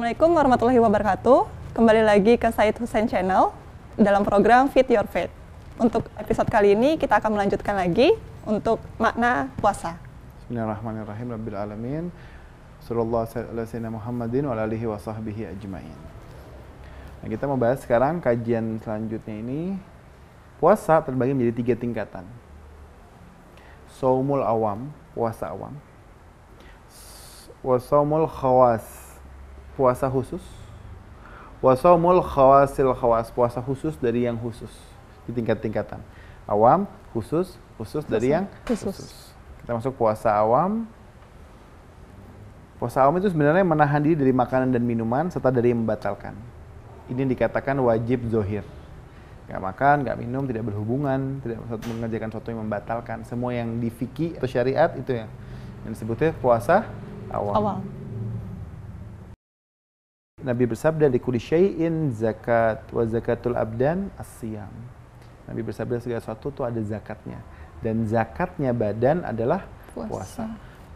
Assalamualaikum warahmatullahi wabarakatuh. Kembali lagi ke Said Hussein Channel dalam program Fit Your Faith. Untuk episode kali ini kita akan melanjutkan lagi untuk makna puasa. Bismillahirrahmanirrahim. Rabbil alamin. Sallallahu alaihi Muhammadin wa alihi wa sahbihi ajmain. Nah, kita membahas sekarang kajian selanjutnya ini puasa terbagi menjadi tiga tingkatan. Saumul awam, puasa awam. Wasaumul khawas, puasa khusus. Wasaumul khawasil khawas, puasa khusus dari yang khusus di tingkat-tingkatan. Awam, khusus, khusus dari yang khusus. Kita masuk puasa awam. Puasa awam itu sebenarnya menahan diri dari makanan dan minuman serta dari membatalkan. Ini dikatakan wajib zohir. nggak makan, nggak minum, tidak berhubungan, tidak mengerjakan sesuatu yang membatalkan. Semua yang difikir atau syariat itu ya. Yang disebutnya puasa awam. awam. Nabi bersabda di kulli syai'in zakat wa zakatul abdan as-siyam. Nabi bersabda segala sesuatu itu ada zakatnya dan zakatnya badan adalah puasa. puasa.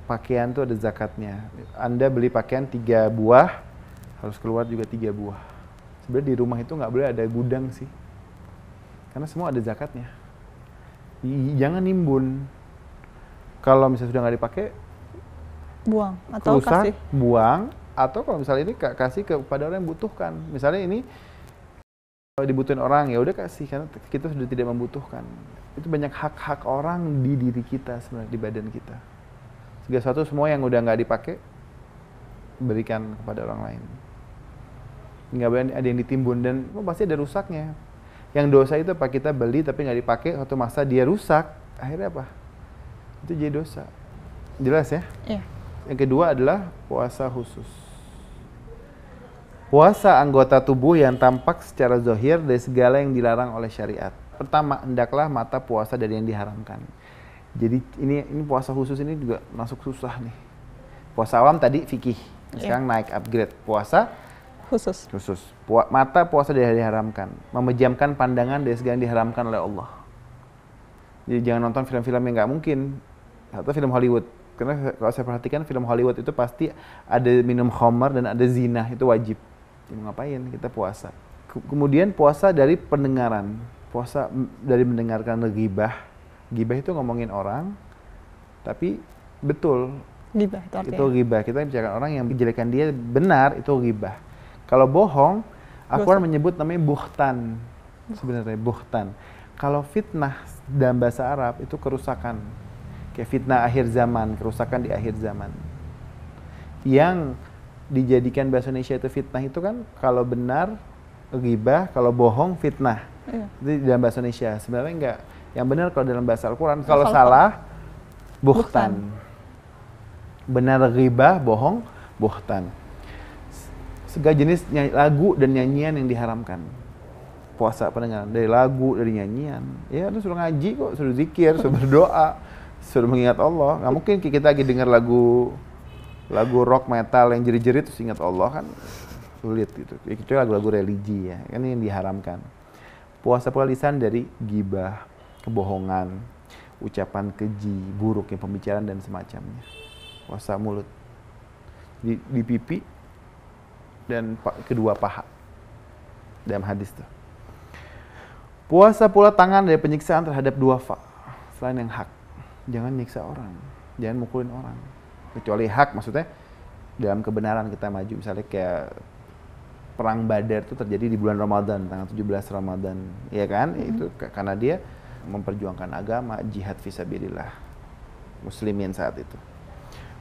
Pakaian itu ada zakatnya. Anda beli pakaian tiga buah harus keluar juga tiga buah. Sebenarnya di rumah itu nggak boleh ada gudang sih, karena semua ada zakatnya. Jangan nimbun. Kalau misalnya sudah nggak dipakai, buang atau kasih. buang atau kalau misalnya ini kasih kepada orang yang butuhkan misalnya ini kalau dibutuhin orang ya udah kasih karena kita sudah tidak membutuhkan itu banyak hak-hak orang di diri kita sebenarnya di badan kita segala sesuatu semua yang udah nggak dipakai berikan kepada orang lain nggak boleh ada yang ditimbun dan oh, pasti ada rusaknya yang dosa itu apa kita beli tapi nggak dipakai satu masa dia rusak akhirnya apa itu jadi dosa jelas ya, ya. yang kedua adalah puasa khusus Puasa anggota tubuh yang tampak secara zohir dari segala yang dilarang oleh syariat. Pertama, hendaklah mata puasa dari yang diharamkan. Jadi ini ini puasa khusus ini juga masuk susah nih. Puasa awam tadi fikih, iya. sekarang yeah. naik upgrade puasa khusus. Khusus. Pua, mata puasa dari yang diharamkan, memejamkan pandangan dari segala yang diharamkan oleh Allah. Jadi jangan nonton film-film yang nggak mungkin atau film Hollywood karena kalau saya perhatikan film Hollywood itu pasti ada minum homer dan ada zina itu wajib ya ngapain kita puasa kemudian puasa dari pendengaran puasa dari mendengarkan gibah gibah itu ngomongin orang tapi betul gibah itu, itu gibah kita bicara orang yang menjelekan dia benar itu gibah kalau bohong aku akan menyebut namanya buhtan sebenarnya buhtan kalau fitnah dalam bahasa Arab itu kerusakan kayak fitnah akhir zaman kerusakan di akhir zaman yang dijadikan bahasa Indonesia itu fitnah itu kan kalau benar ghibah, kalau bohong fitnah. Iya. Itu dalam bahasa Indonesia. Sebenarnya enggak. Yang benar kalau dalam bahasa Al-Qur'an, kalau salah buhtan. Benar ghibah, bohong buhtan. Segala jenis lagu dan nyanyian yang diharamkan. Puasa pendengaran dari lagu, dari nyanyian. Ya, itu suruh ngaji kok, suruh zikir, suruh berdoa, suruh mengingat Allah. Nggak mungkin kita lagi dengar lagu lagu rock metal yang jerit-jerit terus ingat Allah kan sulit gitu. Ya, Itu lagu-lagu religi ya, kan yang diharamkan. Puasa pula lisan dari gibah, kebohongan, ucapan keji, buruk yang pembicaraan dan semacamnya. Puasa mulut. Di, di pipi dan pa, kedua paha. Dalam hadis tuh. Puasa pula tangan dari penyiksaan terhadap dua fa. Selain yang hak. Jangan nyiksa orang. Jangan mukulin orang kecuali hak maksudnya dalam kebenaran kita maju misalnya kayak perang Badar itu terjadi di bulan Ramadan tanggal 17 Ramadan ya kan mm -hmm. itu karena dia memperjuangkan agama jihad visabilillah muslimin saat itu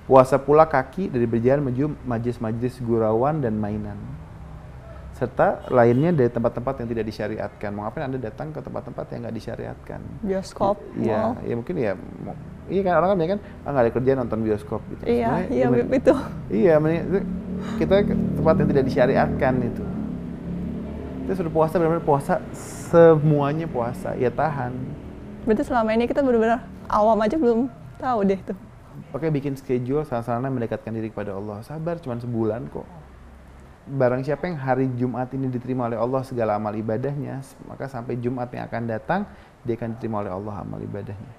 puasa pula kaki dari berjalan menuju majelis-majelis gurauan dan mainan serta lainnya dari tempat-tempat yang tidak disyariatkan. mengapa ngapain Anda datang ke tempat-tempat yang nggak disyariatkan? Bioskop. Iya, wow. ya mungkin ya iya kan orang kan ya kan ah, nggak ada kerjaan nonton bioskop gitu. Iya, iya, iya itu. Iya, kita tempat yang tidak disyariatkan itu. Itu sudah puasa benar-benar puasa semuanya puasa, ya tahan. Berarti selama ini kita benar-benar awam aja belum tahu deh tuh. Pakai bikin schedule, sarana sana mendekatkan diri kepada Allah. Sabar, cuma sebulan kok barang siapa yang hari Jumat ini diterima oleh Allah segala amal ibadahnya, maka sampai Jumat yang akan datang dia akan diterima oleh Allah amal ibadahnya.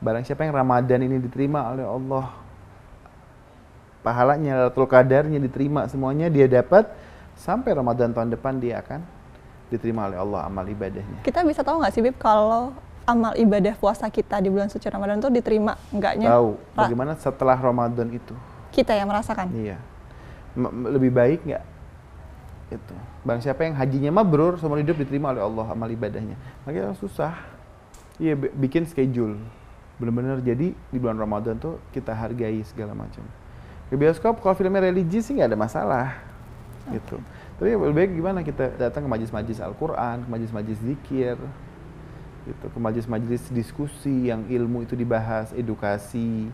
Barang siapa yang Ramadan ini diterima oleh Allah pahalanya, Lailatul kadarnya diterima semuanya dia dapat sampai Ramadan tahun depan dia akan diterima oleh Allah amal ibadahnya. Kita bisa tahu nggak sih Bib kalau amal ibadah puasa kita di bulan suci Ramadan itu diterima enggaknya? Tahu. Bagaimana setelah Ramadan itu? Kita yang merasakan. Iya lebih baik nggak itu bang siapa yang hajinya mabrur seumur hidup diterima oleh Allah amal ibadahnya makanya susah iya bikin schedule benar-benar jadi di bulan Ramadan tuh kita hargai segala macam ke bioskop kalau filmnya religi sih nggak ada masalah okay. gitu tapi ya, lebih baik gimana kita datang ke majlis-majlis Al-Quran, ke majlis-majlis zikir, gitu, ke majlis-majlis diskusi yang ilmu itu dibahas, edukasi,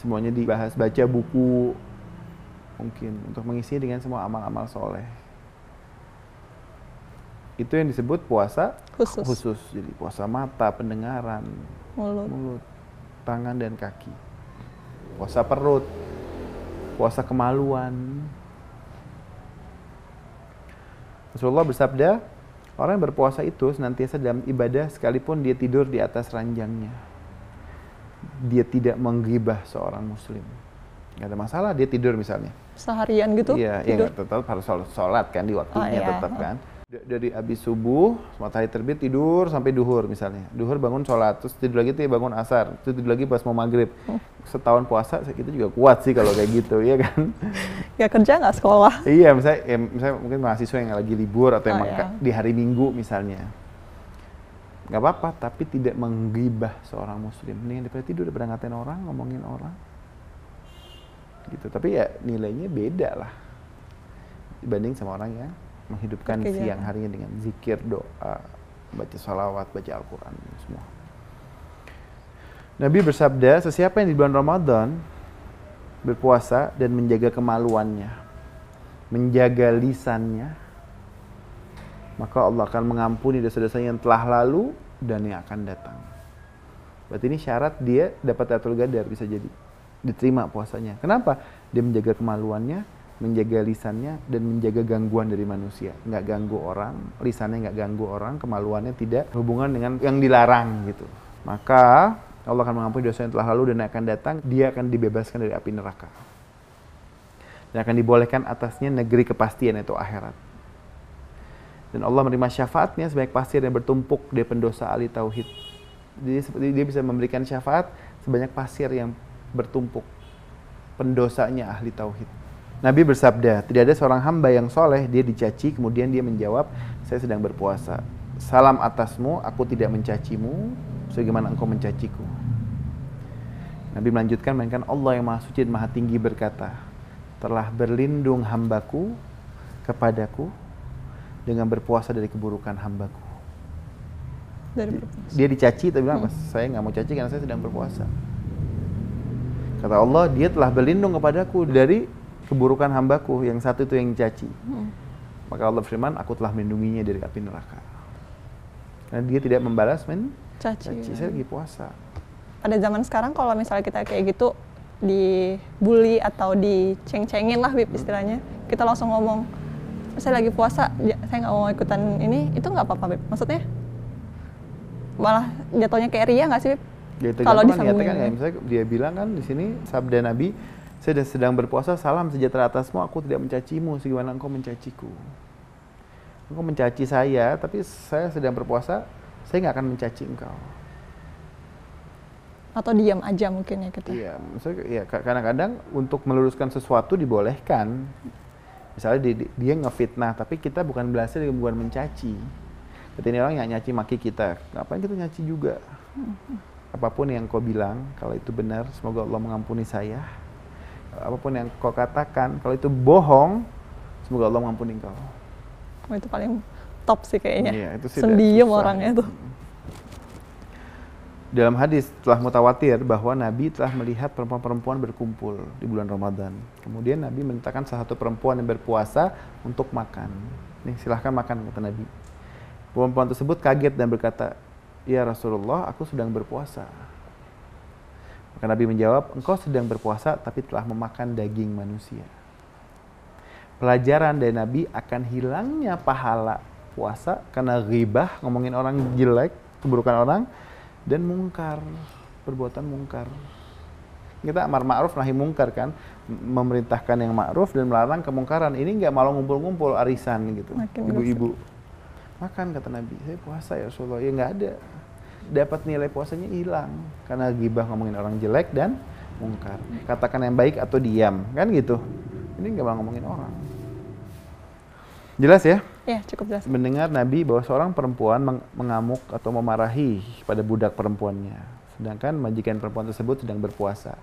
semuanya dibahas, baca buku mungkin untuk mengisi dengan semua amal-amal soleh itu yang disebut puasa khusus. khusus jadi puasa mata pendengaran mulut. mulut tangan dan kaki puasa perut puasa kemaluan Rasulullah bersabda orang yang berpuasa itu senantiasa dalam ibadah sekalipun dia tidur di atas ranjangnya dia tidak menggibah seorang muslim nggak ada masalah dia tidur misalnya seharian gitu? Iya, iya tidur? ya tetap harus sholat kan di waktunya oh, iya. tetap kan. Dari abis subuh, matahari terbit tidur sampai duhur misalnya. Duhur bangun sholat, terus tidur lagi tuh ya bangun asar, terus tidur lagi pas mau maghrib. Hmm. Setahun puasa kita juga kuat sih kalau kayak gitu, ya kan? Ya kerja nggak sekolah? Iya, misalnya, ya, misalnya mungkin mahasiswa yang lagi libur atau yang oh, iya. di hari minggu misalnya. nggak apa-apa, tapi tidak menggibah seorang muslim. Mendingan daripada tidur, daripada ngatain orang, ngomongin orang gitu tapi ya nilainya beda lah dibanding sama orang yang menghidupkan Oke, siang ya. harinya dengan zikir doa baca salawat baca Al-Quran semua Nabi bersabda sesiapa yang di bulan Ramadan berpuasa dan menjaga kemaluannya menjaga lisannya maka Allah akan mengampuni dosa dosa yang telah lalu dan yang akan datang. Berarti ini syarat dia dapat atul gadar bisa jadi diterima puasanya. Kenapa? Dia menjaga kemaluannya, menjaga lisannya, dan menjaga gangguan dari manusia. Nggak ganggu orang, lisannya nggak ganggu orang, kemaluannya tidak hubungan dengan yang dilarang gitu. Maka Allah akan mengampuni dosa yang telah lalu dan akan datang, dia akan dibebaskan dari api neraka. Dan akan dibolehkan atasnya negeri kepastian itu akhirat. Dan Allah menerima syafaatnya sebagai pasir yang bertumpuk di pendosa ahli tauhid. Jadi dia bisa memberikan syafaat sebanyak pasir yang bertumpuk. Pendosanya ahli tauhid. Nabi bersabda, tidak ada seorang hamba yang soleh, dia dicaci, kemudian dia menjawab, saya sedang berpuasa. Salam atasmu, aku tidak mencacimu, sebagaimana engkau mencaciku. Nabi melanjutkan, mainkan Allah yang maha suci dan maha tinggi berkata, telah berlindung hambaku kepadaku dengan berpuasa dari keburukan hambaku. Dia dicaci, tapi bilang, hmm. saya nggak mau caci karena saya sedang berpuasa. Kata Allah, dia telah berlindung kepadaku dari keburukan hambaku yang satu itu yang caci. Hmm. Maka Allah firman, aku telah melindunginya dari api neraka. Karena dia tidak membalas men caci. caci. Saya lagi puasa. Pada zaman sekarang kalau misalnya kita kayak gitu dibully atau diceng-cengin lah Bib istilahnya. Kita langsung ngomong, saya lagi puasa, ya, saya nggak mau ikutan ini, itu nggak apa-apa Bib. Maksudnya malah jatuhnya kayak ria nggak sih Bip? Gitu, kalau kan, disambungin. Kan, ya. ya, misalnya dia bilang kan di sini sabda Nabi, saya sedang berpuasa, salam sejahtera atasmu, aku tidak mencacimu, segimana engkau mencaciku. Engkau mencaci saya, tapi saya sedang berpuasa, saya nggak akan mencaci engkau. Atau diam aja mungkin ya kita. Iya, misalnya, ya kadang-kadang untuk meluruskan sesuatu dibolehkan. Misalnya di, dia ngefitnah, tapi kita bukan berhasil, bukan mencaci. Ketika ini orang yang nyaci maki kita, ngapain kita nyaci juga? Hmm, hmm apapun yang kau bilang, kalau itu benar, semoga Allah mengampuni saya. Apapun yang kau katakan, kalau itu bohong, semoga Allah mengampuni kau. Oh, itu paling top sih kayaknya. Iya, itu sih ya orangnya tuh. Dalam hadis telah mutawatir bahwa Nabi telah melihat perempuan-perempuan berkumpul di bulan Ramadan. Kemudian Nabi menentukan salah satu perempuan yang berpuasa untuk makan. Nih silahkan makan kata Nabi. Perempuan tersebut kaget dan berkata, Ya Rasulullah, aku sedang berpuasa. Maka Nabi menjawab, engkau sedang berpuasa tapi telah memakan daging manusia. Pelajaran dari Nabi akan hilangnya pahala puasa karena ribah, ngomongin orang jelek, keburukan orang, dan mungkar, perbuatan mungkar. Kita amar ma'ruf nahi mungkar kan, memerintahkan yang ma'ruf dan melarang kemungkaran. Ini nggak malah ngumpul-ngumpul arisan gitu, ibu-ibu makan kata Nabi saya puasa ya Rasulullah ya nggak ada dapat nilai puasanya hilang karena gibah ngomongin orang jelek dan mungkar katakan yang baik atau diam kan gitu ini nggak mau ngomongin orang jelas ya ya cukup jelas mendengar Nabi bahwa seorang perempuan mengamuk atau memarahi pada budak perempuannya sedangkan majikan perempuan tersebut sedang berpuasa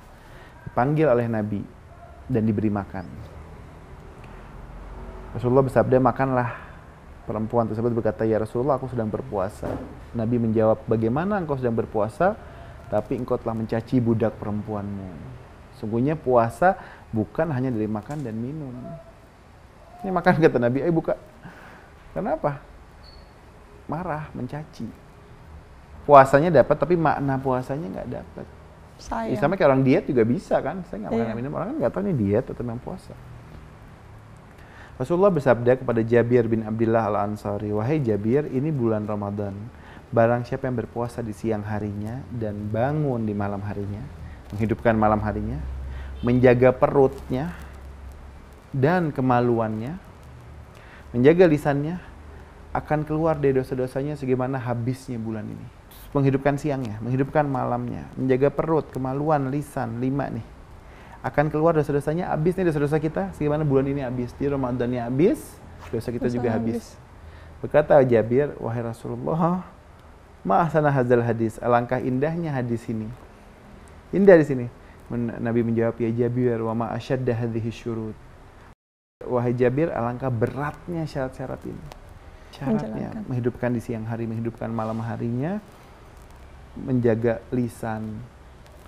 dipanggil oleh Nabi dan diberi makan Rasulullah bersabda makanlah Perempuan tersebut berkata, "Ya Rasulullah, aku sedang berpuasa." Nabi menjawab, "Bagaimana engkau sedang berpuasa tapi engkau telah mencaci budak perempuanmu?" Sungguhnya puasa bukan hanya dari makan dan minum. Ini makan kata Nabi, "Ayo eh, buka." Kenapa? Marah, mencaci. Puasanya dapat tapi makna puasanya nggak dapat. Saya. Ya, sama kayak orang diet juga bisa kan. Saya nggak makan iya. minum, orang kan nggak tahu ini diet atau memang puasa. Rasulullah bersabda kepada Jabir bin Abdullah al-Ansari, "Wahai Jabir, ini bulan Ramadan. Barang siapa yang berpuasa di siang harinya dan bangun di malam harinya, menghidupkan malam harinya, menjaga perutnya dan kemaluannya, menjaga lisannya, akan keluar dari dosa-dosanya sebagaimana habisnya bulan ini. Menghidupkan siangnya, menghidupkan malamnya, menjaga perut, kemaluan, lisan, lima nih akan keluar dosa-dosanya habis nih dosa-dosa kita sebagaimana bulan ini habis di Ramadannya habis dosa kita juga habis. berkata Jabir wahai Rasulullah ma'asana hazal hadis alangkah indahnya hadis ini indah di sini Nabi menjawab ya Jabir wa ma asyadda hadhihi syurut wahai Jabir alangkah beratnya syarat-syarat ini syaratnya menghidupkan di siang hari menghidupkan malam harinya menjaga lisan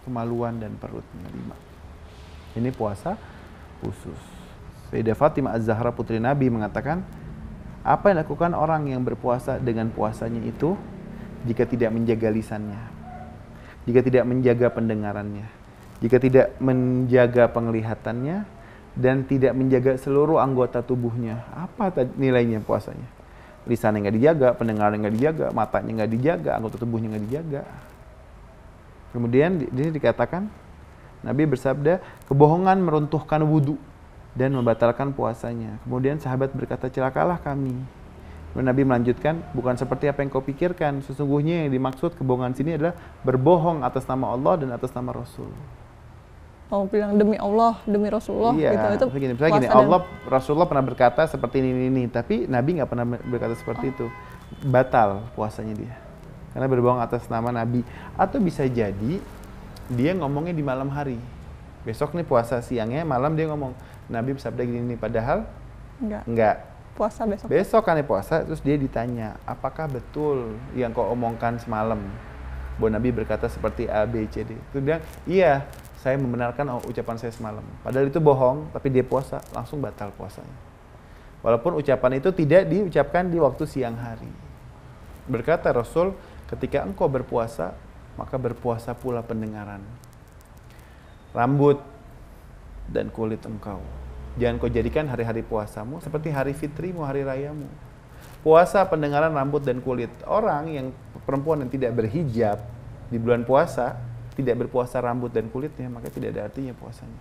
kemaluan dan perutnya lima ini puasa khusus. Sayyidah Fatimah Az-Zahra putri Nabi mengatakan, apa yang dilakukan orang yang berpuasa dengan puasanya itu jika tidak menjaga lisannya, jika tidak menjaga pendengarannya, jika tidak menjaga penglihatannya, dan tidak menjaga seluruh anggota tubuhnya. Apa nilainya puasanya? Lisannya nggak dijaga, pendengaran nggak dijaga, matanya nggak dijaga, anggota tubuhnya nggak dijaga. Kemudian di sini dikatakan Nabi bersabda, kebohongan meruntuhkan wudhu dan membatalkan puasanya. Kemudian sahabat berkata, celakalah kami. Kemudian Nabi melanjutkan, bukan seperti apa yang kau pikirkan. Sesungguhnya yang dimaksud kebohongan sini adalah berbohong atas nama Allah dan atas nama Rasul. Oh, bilang demi Allah, demi Rasulullah iya, gitu. Itu misalnya gini, Allah dan... Rasulullah pernah berkata seperti ini ini, ini. tapi Nabi nggak pernah berkata seperti oh. itu. Batal puasanya dia. Karena berbohong atas nama Nabi. Atau bisa jadi dia ngomongnya di malam hari. Besok nih puasa siangnya, malam dia ngomong. Nabi bersabda gini nih, padahal enggak. enggak. Puasa besok. Besok kan nih puasa, terus dia ditanya, apakah betul yang kau omongkan semalam? Bahwa Nabi berkata seperti A, B, C, D. Terus dia, iya, saya membenarkan ucapan saya semalam. Padahal itu bohong, tapi dia puasa, langsung batal puasanya. Walaupun ucapan itu tidak diucapkan di waktu siang hari. Berkata Rasul, ketika engkau berpuasa, maka berpuasa pula pendengaran. Rambut dan kulit engkau. Jangan kau jadikan hari-hari puasamu seperti hari fitrimu, hari rayamu. Puasa pendengaran rambut dan kulit. Orang yang perempuan yang tidak berhijab di bulan puasa, tidak berpuasa rambut dan kulitnya, maka tidak ada artinya puasanya.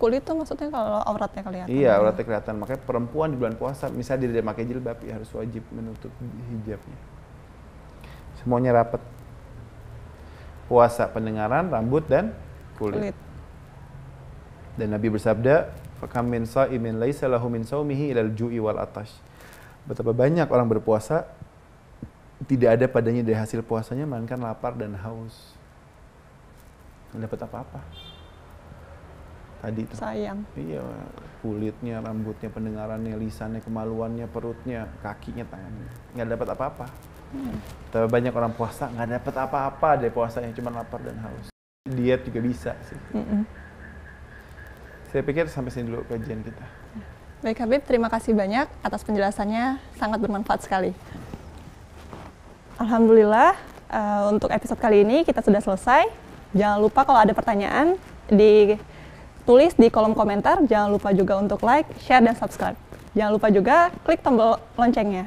Kulit tuh maksudnya kalau auratnya kelihatan. Iya, auratnya kelihatan. Makanya perempuan di bulan puasa, misalnya dia tidak pakai jilbab, ya harus wajib menutup hijabnya. Semuanya rapat puasa pendengaran, rambut dan kulit. kulit. Dan Nabi bersabda, "Fakam min sa'imin laisa lahu min saumihi ilal ju'i wal atash." Betapa banyak orang berpuasa tidak ada padanya dari hasil puasanya melainkan lapar dan haus. Tidak dapat apa-apa. Tadi itu. Sayang. Iya, kulitnya, rambutnya, pendengarannya, lisannya, kemaluannya, perutnya, kakinya, tangannya. Nggak dapat apa-apa. Hmm. Tapi banyak orang puasa nggak dapat apa-apa dari puasanya, cuma lapar dan haus. Diet juga bisa sih. Mm -mm. Saya pikir sampai sini dulu kajian kita. Baik Habib, terima kasih banyak atas penjelasannya, sangat bermanfaat sekali. Alhamdulillah, uh, untuk episode kali ini kita sudah selesai. Jangan lupa kalau ada pertanyaan, ditulis di kolom komentar. Jangan lupa juga untuk like, share, dan subscribe. Jangan lupa juga klik tombol loncengnya.